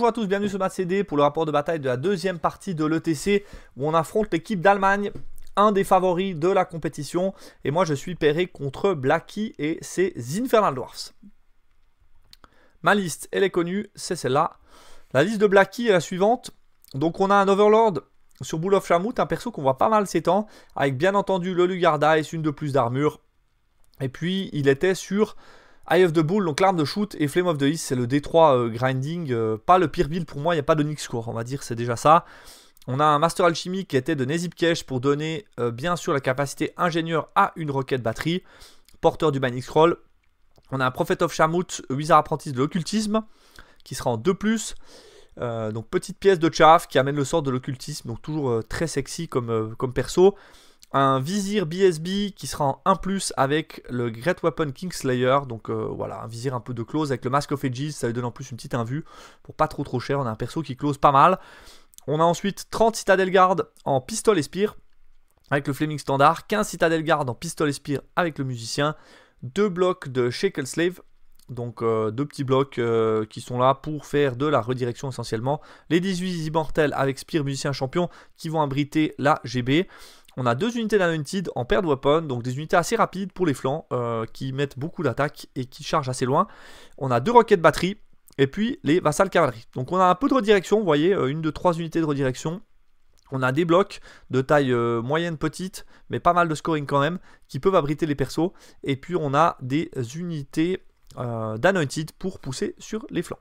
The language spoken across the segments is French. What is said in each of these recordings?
Bonjour à tous, bienvenue sur ma CD pour le rapport de bataille de la deuxième partie de l'ETC où on affronte l'équipe d'Allemagne, un des favoris de la compétition. Et moi je suis pairé contre Blackie et ses Infernal Dwarfs. Ma liste, elle est connue, c'est celle-là. La liste de Blackie est la suivante. Donc on a un Overlord sur Bull of Shamut, un perso qu'on voit pas mal ces temps, avec bien entendu le Lugarda et une de plus d'armure. Et puis il était sur Eye of the Bull, donc l'arme de shoot, et Flame of the East, c'est le D3 euh, grinding. Euh, pas le pire build pour moi, il n'y a pas de Nix on va dire, c'est déjà ça. On a un Master Alchimie qui était de Nezip Kesh pour donner euh, bien sûr la capacité ingénieur à une roquette batterie, porteur du Manix Scroll. On a un Prophet of Shamut, Wizard Apprentice de l'occultisme, qui sera en 2+. donc petite pièce de chaff qui amène le sort de l'occultisme, donc toujours très sexy comme, comme perso un vizir BSB qui sera en 1+, avec le Great Weapon Kingslayer, donc euh, voilà, un vizir un peu de close avec le Mask of Edges, ça lui donne en plus une petite invue, pour pas trop trop cher, on a un perso qui close pas mal. On a ensuite 30 Citadel Guard en pistol et spear, avec le Flaming Standard, 15 Citadel Guard en pistol et spear avec le musicien, 2 blocs de Shackle Slave, donc euh, deux petits blocs euh, qui sont là pour faire de la redirection essentiellement. Les 18 immortels avec Spear Musicien Champion qui vont abriter la GB. On a deux unités d'anointed en paire de weapons, donc des unités assez rapides pour les flancs, euh, qui mettent beaucoup d'attaque et qui chargent assez loin. On a deux roquettes batterie, et puis les vassal cavalerie. Donc on a un peu de redirection, vous voyez, euh, une de trois unités de redirection. On a des blocs de taille euh, moyenne, petite, mais pas mal de scoring quand même, qui peuvent abriter les persos. Et puis on a des unités d'Anointed pour pousser sur les flancs.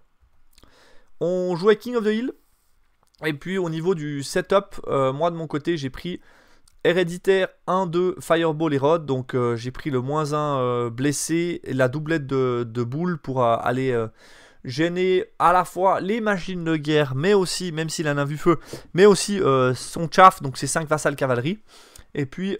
On jouait King of the Hill. Et puis au niveau du setup, moi de mon côté, j'ai pris Héréditaire 1-2, Fireball et Rod. Donc euh, j'ai pris le moins 1 euh, blessé, et la doublette de, boule pour euh, aller gêner à la fois les machines de guerre, mais aussi, même s'il en a vu feu, mais aussi son chaff, donc ses 5 vassales cavalerie. Et puis,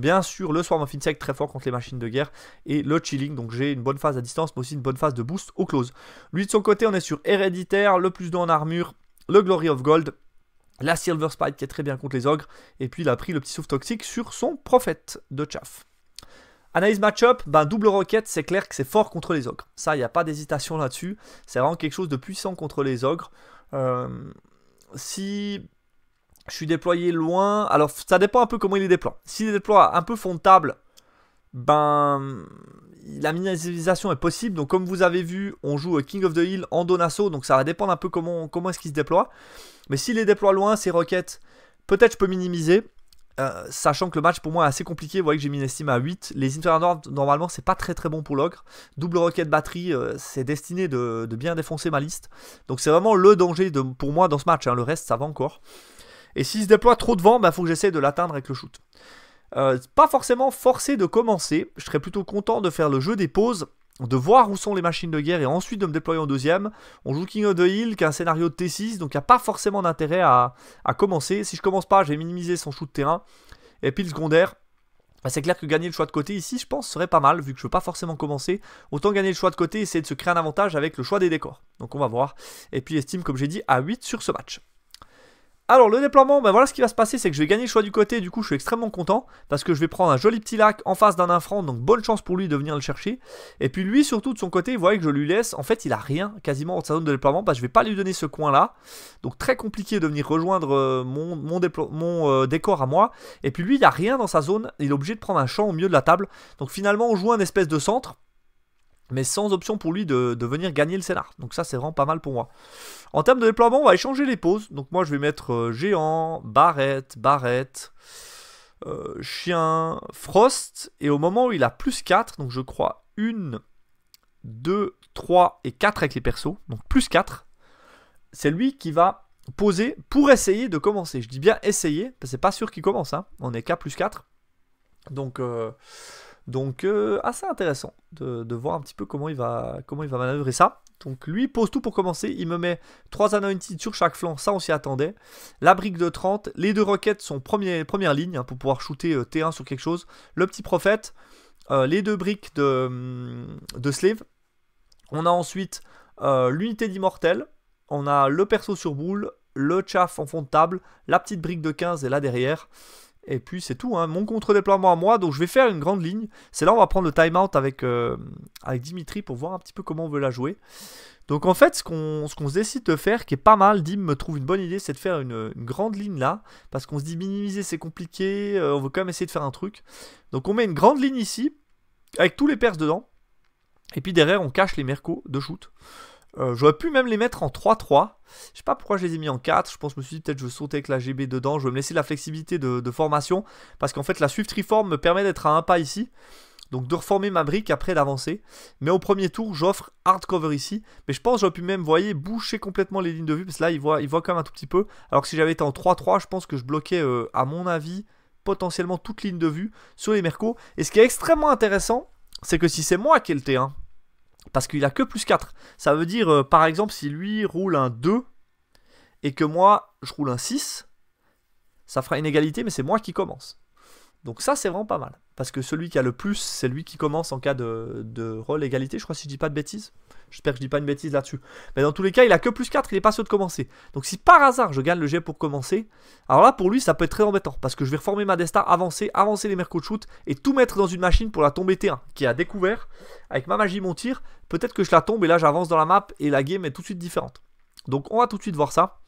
bien sûr, le Swarm of Insect très fort contre les machines de guerre et le Chilling. Donc, j'ai une bonne phase à distance, mais aussi une bonne phase de boost au close. Lui, de son côté, on est sur Héréditaire, le plus 2 en armure, le Glory of Gold la Silver Spike qui est très bien contre les ogres. Et puis il a pris le petit souffle toxique sur son prophète de chaff. Analyse match-up, ben double roquette, c'est clair que c'est fort contre les ogres. Ça, il n'y a pas d'hésitation là-dessus. C'est vraiment quelque chose de puissant contre les ogres. Euh, si je suis déployé loin, alors ça dépend un peu comment il les déploie. S'il les déploie un peu fond de table, ben la minimisation est possible. Donc comme vous avez vu, on joue King of the Hill en Donasso, donc ça va dépendre un peu comment, comment est-ce qu'il se déploie. Mais s'il les déploie loin, ces roquettes, peut-être je peux minimiser. Euh, sachant que le match pour moi est assez compliqué, vous voyez que j'ai mis une estime à 8. Les Infernal normalement, c'est pas très très bon pour l'ogre. Double roquette batterie, euh, c'est destiné de, bien défoncer ma liste. Donc c'est vraiment le danger pour moi dans ce match. Hein. Le reste, ça va encore. Et s'il se déploie trop devant, il bah, faut que j'essaie de l'atteindre avec le shoot. Euh, pas forcément forcé de commencer, je serais plutôt content de faire le jeu des pauses de voir où sont les machines de guerre et ensuite de me déployer en deuxième. On joue King of the Hill, qui est un scénario de T6, donc il n'y a pas forcément d'intérêt à, à, commencer. Si je commence pas, je vais minimiser son shoot de terrain. Et puis le secondaire, bah, c'est clair que gagner le choix de côté ici, je pense, serait pas mal, vu que je ne veux pas forcément commencer. Autant gagner le choix de côté, essayer de se créer un avantage avec le choix des décors. Donc on va voir. Et puis estime, comme j'ai dit, à 8 sur ce match. Alors le déploiement, ben voilà ce qui va se passer, c'est que je vais gagner le choix du côté, du coup je suis extrêmement content, parce que je vais prendre un joli petit lac en face d'un infrant, donc bonne chance pour lui de venir le chercher. Et puis lui surtout de son côté, vous voyez que je lui laisse, en fait il a rien quasiment en sa zone de déploiement, parce que je vais pas lui donner ce coin là, donc très compliqué de venir rejoindre euh, mon, euh, décor à moi. Et puis lui il a rien dans sa zone, il est obligé de prendre un champ au milieu de la table, donc finalement on joue un espèce de centre, mais sans option pour lui de, venir gagner le scénar. Donc ça, c'est vraiment pas mal pour moi. En termes de déploiement, on va échanger les poses. Donc moi, je vais mettre euh, géant, barrette, barrette, euh, chien, frost. Et au moment où il a plus 4, donc je crois 1, 2, 3 et 4 avec les persos, donc plus 4, c'est lui qui va poser pour essayer de commencer. Je dis bien essayer, parce que c'est pas sûr qu'il commence. Hein. On est qu'à plus 4. Donc... Euh, donc euh, assez intéressant de, voir un petit peu comment il va, comment il va manœuvrer ça. Donc lui pose tout pour commencer, il me met 3 anointed sur chaque flanc, ça on s'y attendait. La brique de 30, les deux roquettes sont première ligne hein, pour pouvoir shooter euh, T1 sur quelque chose. Le petit prophète, euh, les deux briques de, hum, de slave. On a ensuite l'unité d'immortel, on a le perso sur boule, le chaff en fond de table, la petite brique de 15 est là derrière. Et puis c'est tout, hein. mon contre-déploiement à moi. Donc je vais faire une grande ligne. C'est là on va prendre le timeout avec, euh, avec Dimitri pour voir un petit peu comment on veut la jouer. Donc en fait, ce qu'on se décide de faire, qui est pas mal, Dim me trouve une bonne idée, c'est de faire une, grande ligne là, parce qu'on se dit minimiser c'est compliqué, euh, on veut quand même essayer de faire un truc. Donc on met une grande ligne ici, avec tous les perses dedans, et puis derrière on cache les mercos de shoot. Euh, j'aurais pu même les mettre en 3-3. Je sais pas pourquoi je les ai mis en 4. Je pense que je me suis dit peut-être je vais sauter avec la GB dedans. Je vais me laisser la flexibilité de, formation. Parce qu'en fait la Swift Reform me permet d'être à un pas ici. Donc de reformer ma brique après d'avancer. Mais au premier tour, j'offre hard cover ici. Mais je pense que j'aurais pu même, vous voyez, boucher complètement les lignes de vue. Parce que là, il voit, il voit quand même un tout petit peu. Alors que si j'avais été en 3-3, je pense que je bloquais, euh, à mon avis, potentiellement toute ligne de vue sur les mercos. Et ce qui est extrêmement intéressant, c'est que si c'est moi qui ai le T1, parce qu'il a que plus 4. Ça veut dire, euh, par exemple, si lui roule un 2 et que moi, je roule un 6, ça fera une égalité, mais c'est moi qui commence. Donc ça, c'est vraiment pas mal. Parce que celui qui a le plus, c'est lui qui commence en cas de, de rôle égalité, je crois, si je dis pas de bêtises. J'espère que je dis pas une bêtise là-dessus. Mais dans tous les cas, il a que plus 4, il est pas sûr de commencer. Donc si par hasard je gagne le jet pour commencer, alors là pour lui ça peut être très embêtant. Parce que je vais reformer ma desta, avancer, avancer les Merco Shoot et tout mettre dans une machine pour la tomber T1 qui a découvert. Avec ma magie mon tir, peut-être que je la tombe et là j'avance dans la map et la game est tout de suite différente. Donc on va tout de suite voir ça.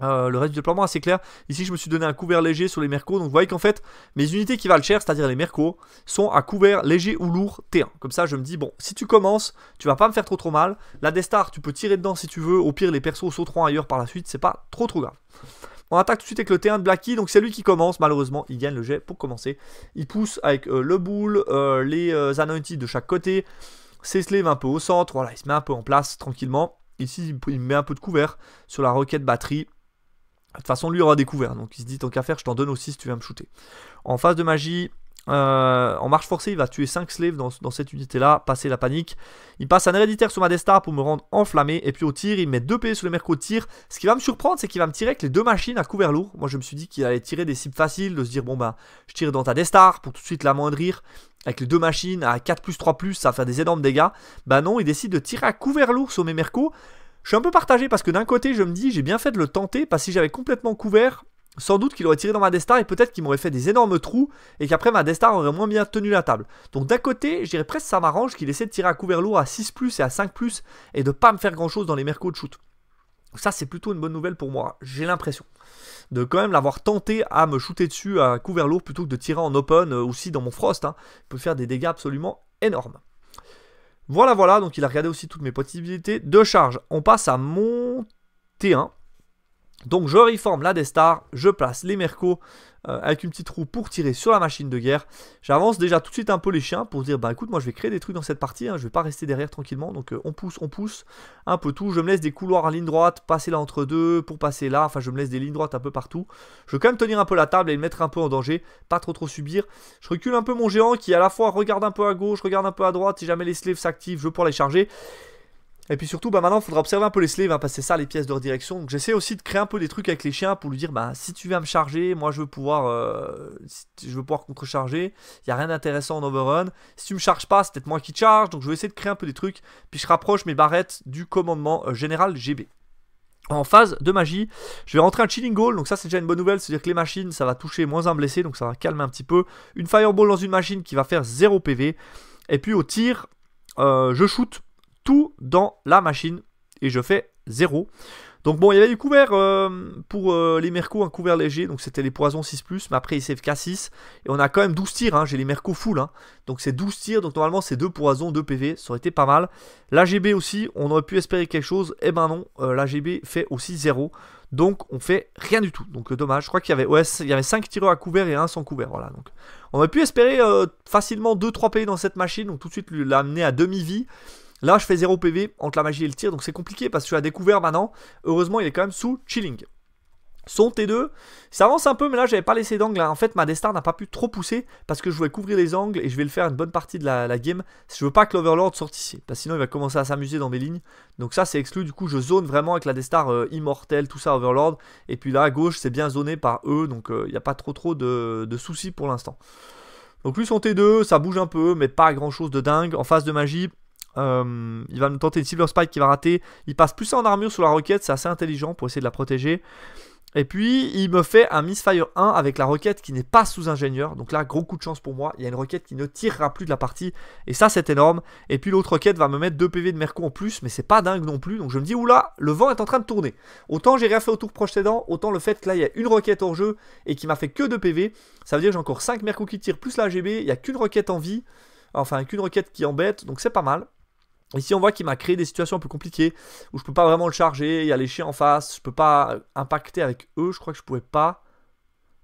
Euh, le reste du déploiement assez clair. Ici, je me suis donné un couvert léger sur les mercos. Donc, vous voyez qu'en fait, mes unités qui valent cher, c'est-à-dire les mercos, sont à couvert léger ou lourd T1. Comme ça, je me dis, bon, si tu commences, tu vas pas me faire trop trop mal. La Destar, tu peux tirer dedans si tu veux. Au pire, les persos sauteront ailleurs par la suite. C'est pas trop trop grave. On attaque tout de suite avec le T1 de Blackie. Donc, c'est lui qui commence. Malheureusement, il gagne le jet pour commencer. Il pousse avec euh, le boule, euh, les anointed de chaque côté. Céslave un peu au centre. Voilà, il se met un peu en place tranquillement. Ici, il met un peu de couvert sur la roquette batterie de toute façon, lui aura découvert, donc il se dit tant qu'à faire, je t'en donne aussi si tu viens me shooter. En phase de magie, euh, en marche forcée, il va tuer 5 slaves dans, cette unité-là, passer la panique. Il passe un héréditaire sur ma Destar pour me rendre enflammé. Et puis au tir, il met 2 PV sur le mercos de tir. Ce qui va me surprendre, c'est qu'il va me tirer avec les deux machines à couvert lourd. Moi, je me suis dit qu'il allait tirer des cibles faciles, de se dire, bon bah, je tire dans ta Destar pour tout de suite l'amoindrir. Avec les deux machines à 4 plus 3 plus, ça va faire des énormes dégâts. Bah non, il décide de tirer à couvert lourd sur mes mercos. Je suis un peu partagé parce que d'un côté, je me dis, j'ai bien fait de le tenter, parce que si j'avais complètement couvert, sans doute qu'il aurait tiré dans ma Destar et peut-être qu'il m'aurait fait des énormes trous et qu'après ma Destar aurait moins bien tenu la table. Donc d'un côté, je dirais presque ça m'arrange qu'il essaie de tirer à couvert lourd à 6 et à 5 et de pas me faire grand chose dans les mercos de shoot. Ça, c'est plutôt une bonne nouvelle pour moi, j'ai l'impression. De quand même l'avoir tenté à me shooter dessus à couvert lourd plutôt que de tirer en open, euh, aussi dans mon frost. Il hein, peut faire des dégâts absolument énormes. Voilà, voilà, donc il a regardé aussi toutes mes possibilités de charge. On passe à mon T1. Donc je reforme la Death Star, je place les Mercos euh, avec une petite roue pour tirer sur la machine de guerre. J'avance déjà tout de suite un peu les chiens pour dire bah écoute moi je vais créer des trucs dans cette partie, hein, je vais pas rester derrière tranquillement. Donc euh, on pousse, on pousse un peu tout. Je me laisse des couloirs en ligne droite, passer là entre deux pour passer là. Enfin je me laisse des lignes droites un peu partout. Je veux quand même tenir un peu la table et le mettre un peu en danger, pas trop trop subir. Je recule un peu mon géant qui à la fois regarde un peu à gauche, regarde un peu à droite. Si jamais les slaves s'activent, je peux les charger. Et puis surtout, bah maintenant, il faudra observer un peu les slaves hein, parce c'est ça les pièces de redirection. Donc j'essaie aussi de créer un peu des trucs avec les chiens pour lui dire, bah si tu viens me charger, moi je veux pouvoir, contrecharger. Euh, je veux pouvoir Il y a rien d'intéressant en overrun. Si tu me charges pas, c'est peut-être moi qui charge. Donc je vais essayer de créer un peu des trucs. Puis je rapproche mes barrettes du commandement euh, général GB. En phase de magie, je vais rentrer un chilling goal, donc ça c'est déjà une bonne nouvelle, c'est-à-dire que les machines ça va toucher moins un blessé, donc ça va calmer un petit peu. Une fireball dans une machine qui va faire 0 PV. Et puis au tir, euh, je shoot dans la machine et je fais 0. Donc bon, il y avait du couvert euh, pour euh, les Mercos, un couvert léger, donc c'était les poisons 6+, mais après il save K6, et on a quand même 12 tirs, hein. j'ai les Mercos full, hein. donc c'est 12 tirs, donc normalement c'est 2 poisons, 2 PV, ça aurait été pas mal. L'AGB aussi, on aurait pu espérer quelque chose, et eh ben non, euh, l'AGB fait aussi 0, donc on fait rien du tout, donc dommage, je crois qu'il y avait OS, il y avait 5 tireurs à couvert et 1 sans couvert, voilà, donc on aurait pu espérer facilement 2-3 PV dans cette machine, donc tout de suite l'amener à demi-vie, Là, je fais 0 PV entre la magie et le tir, donc c'est compliqué parce que suis à découvert maintenant. Heureusement, il est quand même sous chilling. Son T2, ça avance un peu, mais là j'avais pas laissé d'angle. Hein. En fait, ma Destar n'a pas pu trop pousser parce que je voulais couvrir les angles et je vais le faire une bonne partie de la, game. Si je veux pas que l'Overlord sorte ici, parce que sinon il va commencer à s'amuser dans mes lignes. Donc ça c'est exclu. Du coup, je zone vraiment avec la Destar euh, immortelle, tout ça Overlord. Et puis là à gauche, c'est bien zoné par eux, donc euh, il n'y a pas trop trop de, de soucis pour l'instant. Donc lui son T2, ça bouge un peu, mais pas grand chose de dingue. En face de magie, euh, il va me tenter une Silver Spike qui va rater. Il passe plus en armure sur la roquette, c'est assez intelligent pour essayer de la protéger. Et puis il me fait un Misfire 1 avec la roquette qui n'est pas sous ingénieur. Donc là, gros coup de chance pour moi. Il y a une roquette qui ne tirera plus de la partie. Et ça, c'est énorme. Et puis l'autre roquette va me mettre 2 PV de Merco en plus. Mais c'est pas dingue non plus. Donc je me dis, oula, le vent est en train de tourner. Autant j'ai rien fait au tour précédent. Autant le fait que là, il y a une roquette hors jeu et qui m'a fait que 2 PV. Ça veut dire que j'ai encore 5 Merco qui tirent plus la GB. Il n'y a qu'une roquette en vie. Enfin, qu'une roquette qui embête. Donc c'est pas mal. Ici, on voit qu'il m'a créé des situations un peu compliquées où je peux pas vraiment le charger. Il y a les chiens en face, je peux pas impacter avec eux. Je crois que je pouvais pas.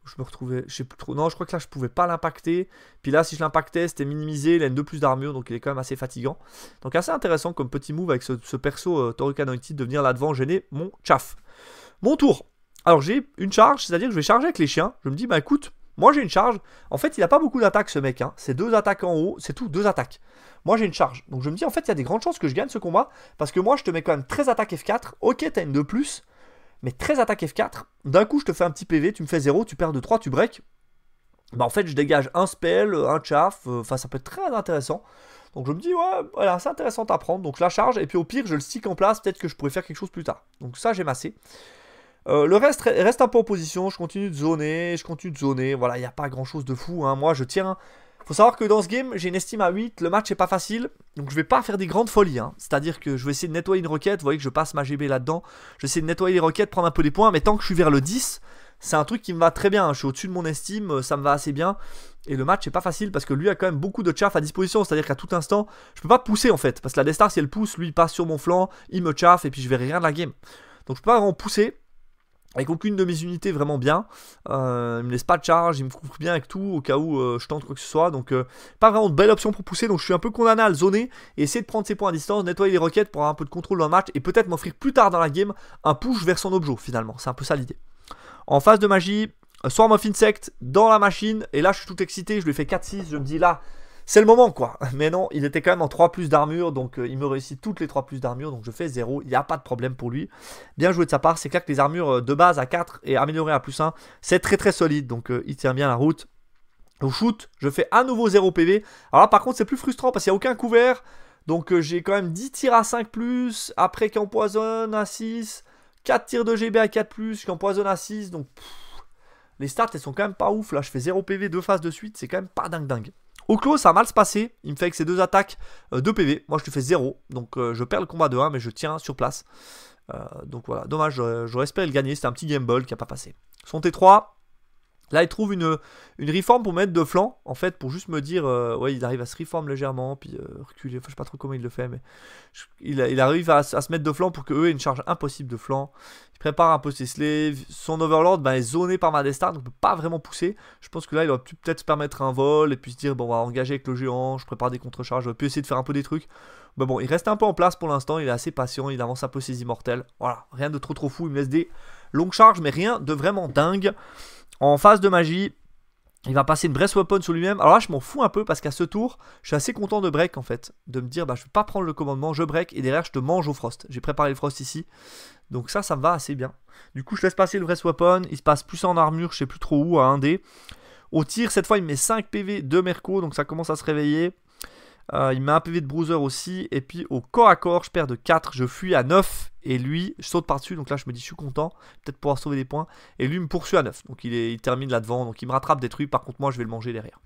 Je me retrouvais, je sais plus trop. Non, je crois que là, je pouvais pas l'impacter. Puis là, si je l'impactais, c'était minimisé. Il a une 2 plus d'armure, donc il est quand même assez fatigant. Donc, assez intéressant comme petit move avec ce, perso euh, Toruka de venir là-devant gêner mon chaff. Mon tour. Alors, j'ai une charge, c'est-à-dire que je vais charger avec les chiens. Je me dis, bah écoute, moi, j'ai une charge. En fait, il n'a pas beaucoup d'attaques, ce mec. Hein. C'est deux attaques en haut. C'est tout, deux attaques. Moi, j'ai une charge. Donc, je me dis, en fait, il y a des grandes chances que je gagne ce combat. Parce que moi, je te mets quand même 13 attaques F4. Ok, t'as une de plus. Mais 13 attaques F4. D'un coup, je te fais un petit PV. Tu me fais 0. Tu perds de 3. Tu break. Bah, en fait, je dégage un spell, un chaff. Euh, enfin, ça peut être très intéressant. Donc je me dis, ouais, voilà, c'est intéressant à prendre. Donc la charge, et puis au pire, je le stick en place. Peut-être que je pourrais faire quelque chose plus tard. Donc ça, j'ai massé. Euh, le reste reste un peu en position, je continue de zoner, je continue de zoner, voilà, il n'y a pas grand chose de fou, hein, moi je tiens. Hein. Faut savoir que dans ce game, j'ai une estime à 8, le match est pas facile, donc je vais pas faire des grandes folies, hein. c'est-à-dire que je vais essayer de nettoyer une roquette, vous voyez que je passe ma GB là-dedans, je vais essayer de nettoyer les roquettes, prendre un peu des points, mais tant que je suis vers le 10, c'est un truc qui me va très bien, je suis au-dessus de mon estime, euh, ça me va assez bien, et le match n'est pas facile parce que lui a quand même beaucoup de chaff à disposition, c'est-à-dire qu'à tout instant, je peux pas pousser en fait, parce que la Destar si elle pousse, lui passe sur mon flanc, il me chaffe et puis je verrai rien de la game. Donc je peux pas vraiment pousser, avec aucune de mes unités vraiment bien. Euh, il me laisse pas de charge, il me couvre bien avec tout au cas où euh, je tente quoi que ce soit. Donc euh, pas vraiment de belle option pour pousser. Donc je suis un peu condamné à le zoner et essayer de prendre ses points à distance, nettoyer les roquettes pour avoir un peu de contrôle dans le match et peut-être m'offrir plus tard dans la game un push vers son objet finalement. C'est un peu ça l'idée. En phase de magie, Swarm of Insect dans la machine et là je suis tout excité, je lui fais 4-6, je me dis là c'est le moment quoi. Mais non, il était quand même en 3 plus d'armure, donc euh, il me réussit toutes les 3 plus d'armure, donc je fais 0, il n'y a pas de problème pour lui. Bien joué de sa part, c'est clair que les armures euh, de base à 4 et améliorées à plus 1, c'est très très solide, donc euh, il tient bien la route. Au shoot, je fais à nouveau 0 PV. Alors là par contre c'est plus frustrant parce qu'il n'y a aucun couvert, donc j'ai quand même 10 tirs à 5 plus, après qui empoisonne à 6, 4 tirs de GB à 4 plus, qui empoisonne à 6, donc... les stats, elles sont quand même pas ouf. Là, je fais 0 PV, deux phases de suite. C'est quand même pas dingue dingue. Au clos, ça a mal se passé. Il me fait avec ses deux attaques 2 euh, PV. Moi, je lui fais 0. Donc, euh, je perds le combat de 1, mais je tiens sur place. Euh, donc voilà, dommage, j'aurais espéré le gagner. C'était un petit game ball qui n'a pas passé. Son T3. Là, il trouve une, une réforme pour mettre de flanc, en fait, pour juste me dire, ouais, il arrive à se reforme légèrement, puis reculer, enfin, je sais pas trop comment il le fait, mais il, arrive à, se mettre de flanc pour qu'eux aient une charge impossible de flanc. Il prépare un peu ses slaves. Son overlord ben, est zoné par Madestar, donc ne peut pas vraiment pousser. Je pense que là, il aurait peut-être se permettre un vol et puis se dire bon, on va engager avec le géant, je prépare des contre-charges, je vais essayer de faire un peu des trucs. Mais bon, il reste un peu en place pour l'instant, il est assez patient, il avance un peu ses immortels. Voilà, rien de trop trop fou, il me laisse des longues charges, mais rien de vraiment dingue. En phase de magie, il va passer une Breath Weapon sur lui-même. Alors là, je m'en fous un peu parce qu'à ce tour, je suis assez content de break en fait. De me dire, bah, je ne vais pas prendre le commandement, je break et derrière, je te mange au Frost. J'ai préparé le Frost ici. Donc ça, ça me va assez bien. Du coup, je laisse passer le Breath Weapon. Il se passe plus en armure, je sais plus trop où, à 1D. Au tir, cette fois, il met 5 PV de Merco. Donc ça commence à se réveiller. Euh, il met un PV de Bruiser aussi. Et puis au corps à corps, je perds de 4. Je fuis à 9. Et lui, je saute par-dessus. Donc là, je me dis, je suis content. Peut-être pouvoir sauver des points. Et lui me poursuit à 9. Donc il, est, il termine là-devant. Donc il me rattrape détruit. Par contre, moi, je vais le manger derrière.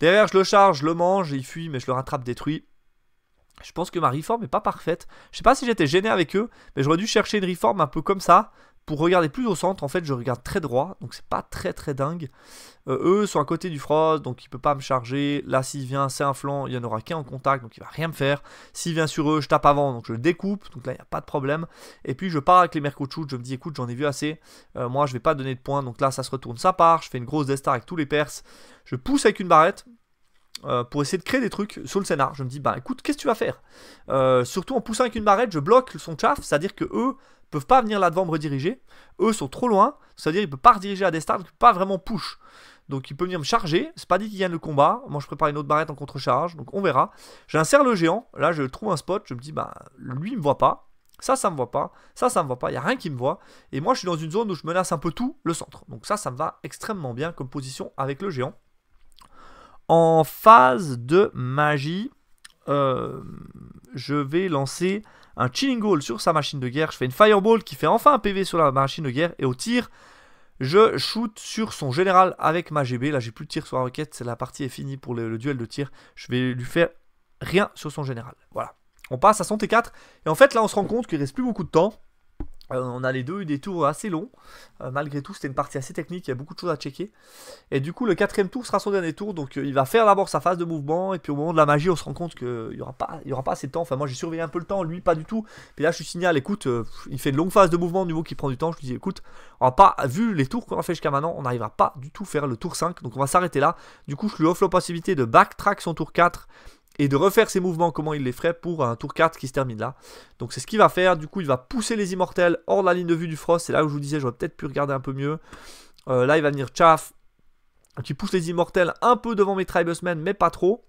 Derrière, je le charge, je le mange. Il fuit, mais je le rattrape détruit. Je pense que ma réforme n'est pas parfaite. Je sais pas si j'étais gêné avec eux, mais j'aurais dû chercher une réforme un peu comme ça pour regarder plus au centre, en fait, je regarde très droit, donc c'est pas très très dingue. Euh, eux sont à côté du Frost, donc il peut pas me charger. Là, s'il vient, c'est un flanc, il y en aura qu'un en contact, donc il va rien me faire. S'il vient sur eux, je tape avant, donc je le découpe, donc là, il n'y a pas de problème. Et puis, je pars avec les Shoot, je me dis, écoute, j'en ai vu assez, euh, moi, je vais pas donner de points, donc là, ça se retourne, ça part, je fais une grosse destar avec tous les Perses, je pousse avec une barrette, euh, pour essayer de créer des trucs sur le scénar. Je me dis, bah écoute, qu'est-ce que tu vas faire euh, Surtout en poussant avec une barrette, je bloque son chaff, c'est-à-dire que eux peuvent pas venir là-devant me rediriger. Eux sont trop loin, c'est-à-dire ne peuvent pas rediriger à des stars, pas vraiment push. Donc il peut venir me charger, c'est pas dit qu'il gagne le combat. Moi je prépare une autre barrette en contre-charge, donc on verra. J'insère le géant, là je trouve un spot, je me dis, bah lui il me voit pas, ça, ça me voit pas, ça, ça me voit pas, il n'y a rien qui me voit. Et moi, je suis dans une zone où je menace un peu tout le centre. Donc ça, ça me va extrêmement bien comme position avec le géant. En phase de magie, euh, je vais lancer un Chilling Ball sur sa machine de guerre. Je fais une Fireball qui fait enfin un PV sur la machine de guerre. Et au tir, je shoot sur son général avec ma GB. Là, j'ai plus de tir sur la roquette. La partie est finie pour le, le, duel de tir. Je vais lui faire rien sur son général. Voilà. On passe à son T4. Et en fait, là, on se rend compte qu'il reste plus beaucoup de temps. Euh, on a les deux eu des tours assez longs. Euh, malgré tout, c'était une partie assez technique, il y a beaucoup de choses à checker. Et du coup, le quatrième tour sera son dernier tour. Donc, euh, il va faire d'abord sa phase de mouvement. Et puis, au moment de la magie, on se rend compte qu'il n'y aura, pas, y aura pas assez de temps. Enfin, moi, j'ai surveillé un peu le temps, lui, pas du tout. Puis là, je lui signale écoute, il fait une longue phase de mouvement, du niveau qui prend du temps. Je lui dis écoute, on pas, vu les tours qu'on a fait jusqu'à maintenant, on n'arrivera pas du tout faire le tour 5. Donc, on va s'arrêter là. Du coup, je lui offre la possibilité de backtrack son tour 4 et de refaire ses mouvements, comment il les ferait pour un tour 4 qui se termine là. Donc c'est ce qu'il va faire, du coup il va pousser les immortels hors de la ligne de vue du Frost, c'est là où je vous disais j'aurais peut-être pu regarder un peu mieux. Euh, là il va venir Chaff, qui pousse les immortels un peu devant mes Tribesmen, mais pas trop.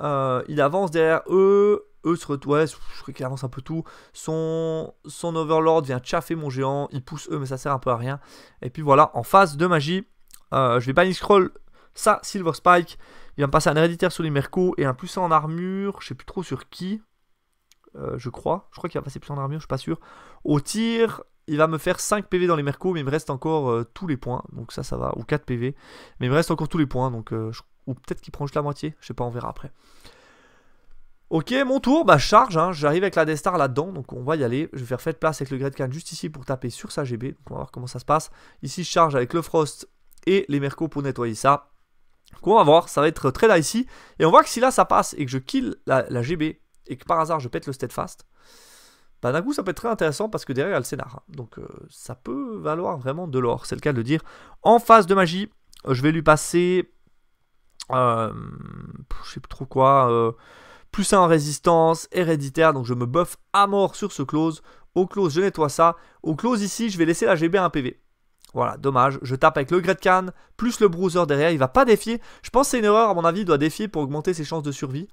Euh, il avance derrière eux, eux se ouais, je crois qu'il avance un peu tout. Son, son Overlord vient chaffer mon géant, il pousse eux, mais ça sert un peu à rien. Et puis voilà, en phase de magie, euh, je vais pas scroll ça, Silver Spike, il va me passer un héréditaire sur les Mercos et un plus en armure, je sais plus trop sur qui. Euh, je crois. Je crois qu'il va passer plus en armure, je suis pas sûr. Au tir, il va me faire 5 PV dans les mercos, euh, mais il me reste encore tous les points. Donc ça, ça va. Ou 4 PV. Mais il me reste encore tous les points. Donc, Ou peut-être qu'il prend juste la moitié. Je sais pas, on verra après. Ok, mon tour. Bah, charge. Hein. J'arrive avec la Star là-dedans. Donc on va y aller. Je vais faire fête place avec le Great Khan juste ici pour taper sur sa GB. Donc on va voir comment ça se passe. Ici, je charge avec le Frost et les mercos pour nettoyer ça on va voir, ça va être très là ici Et on voit que si là ça passe et que je kill la, GB et que par hasard je pète le steadfast, bah d'un coup ça peut être très intéressant parce que derrière il y a le scénar. Hein. Donc euh, ça peut valoir vraiment de l'or, c'est le cas de le dire. En phase de magie, euh, je vais lui passer. Euh, je sais plus trop quoi. plus 1 en résistance, héréditaire, donc je me buff à mort sur ce close. Au close, je nettoie ça. Au close ici, je vais laisser la GB à un PV. Voilà, dommage. Je tape avec le Great Khan, plus le Bruiser derrière. Il va pas défier. Je pense que c'est une erreur, à mon avis. Il doit défier pour augmenter ses chances de survie.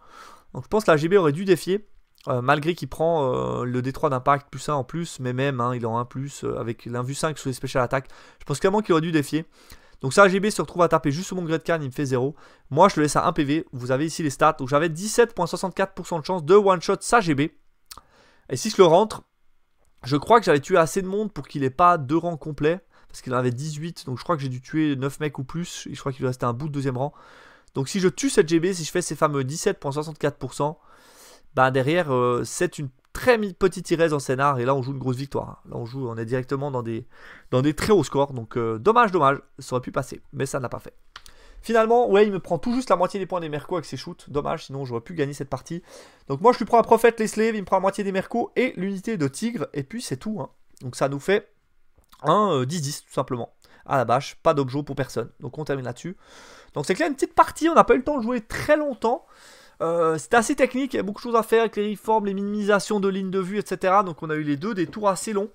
Donc je pense que la GB aurait dû défier. Euh, malgré qu'il prend euh, le D3 d'impact, plus 1 en plus, mais même, hein, il en a un plus euh, avec avec l'invu 5 sous les special attaques. Je pense clairement qu'il aurait dû défier. Donc ça, GB se retrouve à taper juste sur mon Great Khan, il me fait 0. Moi, je le laisse à 1 PV. Vous avez ici les stats. Donc j'avais 17,64% de chance de one-shot sa GB. Et si je le rentre, je crois que j'avais tué assez de monde pour qu'il n'ait pas deux rangs complets parce qu'il en avait 18, donc je crois que j'ai dû tuer 9 mecs ou plus, et je crois qu'il lui restait un bout de deuxième rang. Donc si je tue cette GB, si je fais ces fameux 17.64%, bah ben derrière, euh, c'est une très petite tirée en scénar, et là on joue une grosse victoire. Là on joue, on est directement dans des, dans des très hauts scores, donc euh, dommage, dommage, ça aurait pu passer, mais ça ne l'a pas fait. Finalement, ouais, il me prend tout juste la moitié des points des Mercos avec ses shoots. Dommage, sinon j'aurais pu gagner cette partie. Donc moi, je lui prends un prophète, les slaves, il me prend la moitié des Mercos, et l'unité de tigre. Et puis c'est tout. Hein. Donc ça nous fait un 10-10 euh, tout simplement. À la bâche, pas d'objet pour personne. Donc on termine là-dessus. Donc c'est clair, une petite partie, on n'a pas eu le temps de jouer très longtemps. Euh, c'était assez technique, il y a beaucoup de choses à faire avec les reformes, les minimisations de lignes de vue, etc. Donc on a eu les deux, des tours assez longs.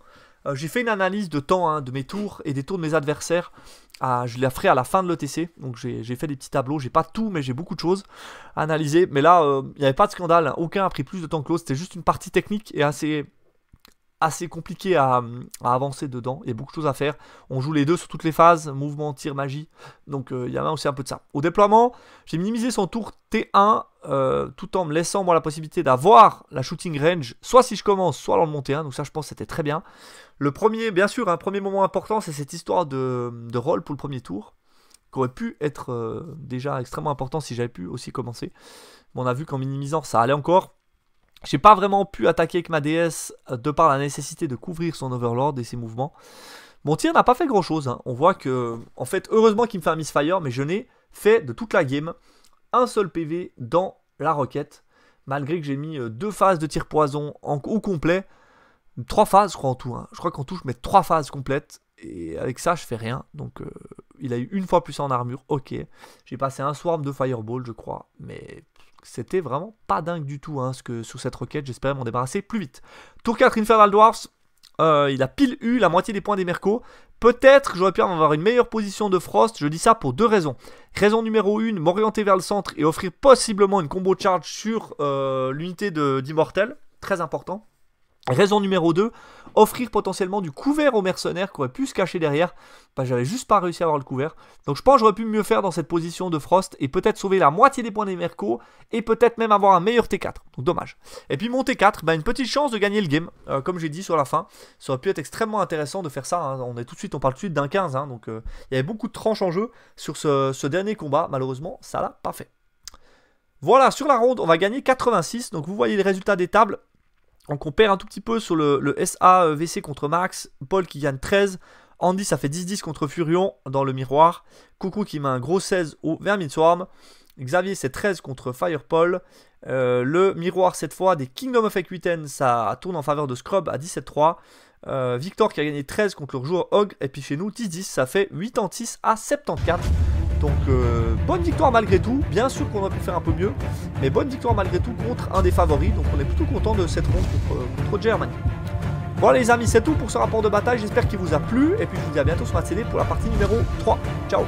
Euh, j'ai fait une analyse de temps hein, de mes tours et des tours de mes adversaires. Ah, je la ferai à la fin de l'ETC. Donc j'ai fait des petits tableaux. J'ai pas tout, mais j'ai beaucoup de choses à analyser. Mais là, il n'y avait pas de scandale. Aucun a pris plus de temps que l'autre. C'était juste une partie technique et assez assez compliqué à, avancer dedans. Il y a beaucoup de choses à faire. On joue les deux sur toutes les phases, mouvement, tir, magie. Donc euh, il y a aussi un peu de ça. Au déploiement, j'ai minimisé son tour T1 euh, tout en me laissant moi la possibilité d'avoir la shooting range, soit si je commence, soit dans le t 1. Donc ça je pense c'était très bien. Le premier, bien sûr, un premier moment important, c'est cette histoire de, rôle pour le premier tour qui aurait pu être euh, déjà extrêmement important si j'avais pu aussi commencer. Mais on a vu qu'en minimisant, ça allait encore. J'ai pas vraiment pu attaquer avec ma déesse euh, de par la nécessité de couvrir son overlord et ses mouvements. Mon tir n'a pas fait grand chose. Hein. On voit que, en fait, heureusement qu'il me fait un misfire, mais je n'ai fait de toute la game un seul PV dans la roquette. Malgré que j'ai mis euh, deux phases de tir poison en, au complet. Trois phases, je crois, en tout. Hein. Je crois qu'en tout, je mets trois phases complètes. Et avec ça, je fais rien. Donc, euh, il a eu une fois plus en armure. Ok. J'ai passé un swarm de fireball, je crois. Mais c'était vraiment pas dingue du tout, hein, ce que sur cette requête, j'espérais m'en débarrasser plus vite. Tour 4, Infernal Dwarfs, euh, il a pile eu la moitié des points des Mercos. Peut-être j'aurais pu avoir une meilleure position de Frost, je dis ça pour deux raisons. Raison numéro 1, m'orienter vers le centre et offrir possiblement une combo charge sur euh, l'unité d'Immortel, très important. Raison numéro 2, offrir potentiellement du couvert aux mercenaires qui auraient pu se cacher derrière. Bah, j'avais juste pas réussi à avoir le couvert. Donc je pense que j'aurais pu mieux faire dans cette position de Frost et peut-être sauver la moitié des points des Mercos et peut-être même avoir un meilleur T4. Donc dommage. Et puis mon T4, bah, une petite chance de gagner le game. Euh, comme j'ai dit sur la fin, ça aurait pu être extrêmement intéressant de faire ça. Hein. On est tout de suite, on parle tout de suite d'un 15. Hein. donc euh, il y avait beaucoup de tranches en jeu sur ce, dernier combat. Malheureusement, ça l'a pas fait. Voilà, sur la ronde, on va gagner 86. Donc vous voyez les résultats des tables. Donc on perd un tout petit peu sur le, SAVC contre Max, Paul qui gagne 13, Andy ça fait 10-10 contre Furion dans le miroir, Coucou qui met un gros 16 au Verminswarm, Xavier c'est 13 contre Firepole, euh, Paul, le miroir cette fois des Kingdom of Equiten ça tourne en faveur de Scrub à 17-3, euh, Victor qui a gagné 13 contre le joueur Hog, et puis chez nous 10-10 ça fait 8-6 à 74. Donc euh, bonne victoire malgré tout. Bien sûr qu'on aurait pu faire un peu mieux, mais bonne victoire malgré tout contre un des favoris. Donc on est plutôt content de cette ronde contre, euh, contre Germany. Voilà les amis, c'est tout pour ce rapport de bataille. J'espère qu'il vous a plu. Et puis je vous dis à bientôt sur la CD pour la partie numéro 3. Ciao